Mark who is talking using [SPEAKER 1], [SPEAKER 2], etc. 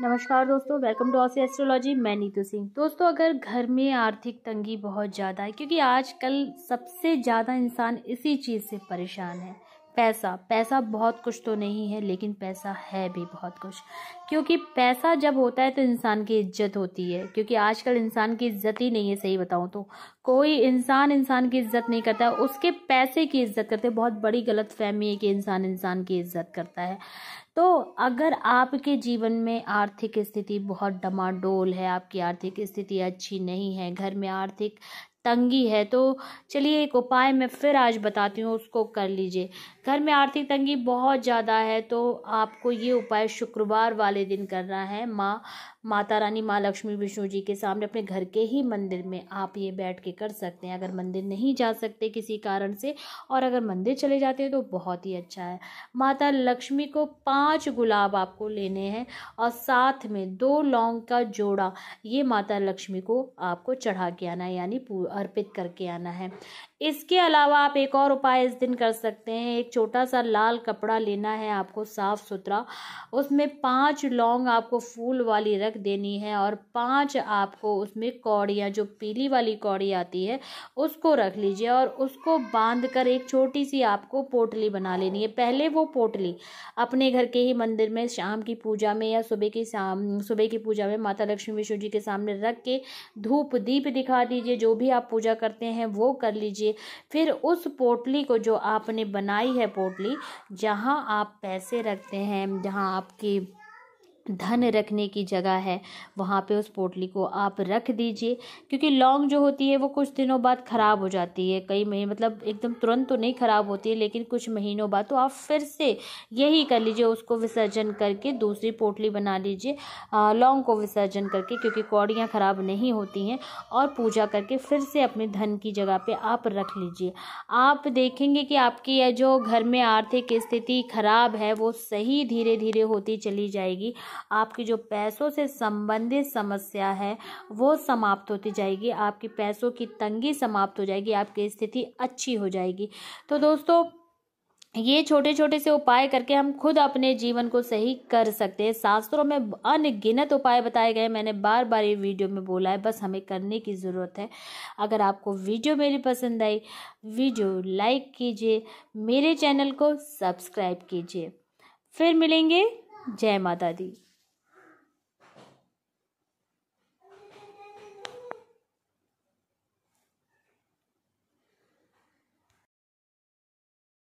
[SPEAKER 1] नमस्कार दोस्तों welcome to Aussie astrology मैं नीतू सिंह दोस्तों अगर घर में आर्थिक तंगी बहुत ज़्यादा है क्योंकि आजकल सबसे ज़्यादा इंसान इसी चीज़ से परेशान है पैसा पैसा बहुत कुछ तो नहीं है लेकिन पैसा है भी बहुत कुछ क्योंकि पैसा जब होता है तो इंसान की इज्जत होती है क्योंकि आजकल इंसान की इज्जत ही नहीं है सही बताऊँ तो कोई इंसान इंसान की इज्जत नहीं करता उसके पैसे की इज्जत करते बहुत बड़ी गलत फहमी है कि इंसान इंसान की इज्जत करता है तो अगर आपके जीवन में आर्थिक स्थिति बहुत डमाडोल है आपकी आर्थिक स्थिति अच्छी नहीं है घर में आर्थिक तंगी है तो चलिए एक उपाय मैं फिर आज बताती हूँ उसको कर लीजिए घर में आर्थिक तंगी बहुत ज़्यादा है तो आपको ये उपाय शुक्रवार वाले दिन करना है माँ माता रानी माँ लक्ष्मी विष्णु जी के सामने अपने घर के ही मंदिर में आप ये बैठ के कर सकते हैं अगर मंदिर नहीं जा सकते किसी कारण से और अगर मंदिर चले जाते हैं तो बहुत ही अच्छा है माता लक्ष्मी को पाँच गुलाब आपको लेने हैं और साथ में दो लौंग का जोड़ा ये माता लक्ष्मी को आपको चढ़ा के आना है यानी अर्पित करके आना है इसके अलावा आप एक और उपाय इस दिन कर सकते हैं एक छोटा सा लाल कपड़ा लेना है आपको साफ़ सुथरा उसमें पाँच लौंग आपको फूल वाली रख रख देनी है और पांच आपको उसमें कौड़ियाँ जो पीली वाली कौड़ी आती है उसको रख लीजिए और उसको बांध कर एक छोटी सी आपको पोटली बना लेनी है पहले वो पोटली अपने घर के ही मंदिर में शाम की पूजा में या सुबह की शाम सुबह की पूजा में माता लक्ष्मी विष्णु जी के सामने रख के धूप दीप दिखा दीजिए जो भी आप पूजा करते हैं वो कर लीजिए फिर उस पोटली को जो आपने बनाई है पोटली जहाँ आप पैसे रखते हैं जहाँ आपकी धन रखने की जगह है वहाँ पे उस पोटली को आप रख दीजिए क्योंकि लौंग जो होती है वो कुछ दिनों बाद ख़राब हो जाती है कई महीने मतलब एकदम तुरंत तो नहीं ख़राब होती है लेकिन कुछ महीनों बाद तो आप फिर से यही कर लीजिए उसको विसर्जन करके दूसरी पोटली बना लीजिए लौंग को विसर्जन करके क्योंकि कौड़ियाँ ख़राब नहीं होती हैं और पूजा करके फिर से अपने धन की जगह पर आप रख लीजिए आप देखेंगे कि आपकी यह जो घर में आर्थिक स्थिति ख़राब है वो सही धीरे धीरे होती चली जाएगी आपकी जो पैसों से संबंधित समस्या है वो समाप्त होती जाएगी आपकी पैसों की तंगी समाप्त हो जाएगी आपकी स्थिति अच्छी हो जाएगी तो दोस्तों ये छोटे छोटे से उपाय करके हम खुद अपने जीवन को सही कर सकते हैं शास्त्रों में अनगिनत उपाय बताए गए मैंने बार बार ये वीडियो में बोला है बस हमें करने की ज़रूरत है अगर आपको वीडियो मेरी पसंद आई वीडियो लाइक कीजिए मेरे चैनल को सब्सक्राइब कीजिए फिर मिलेंगे जय माता दी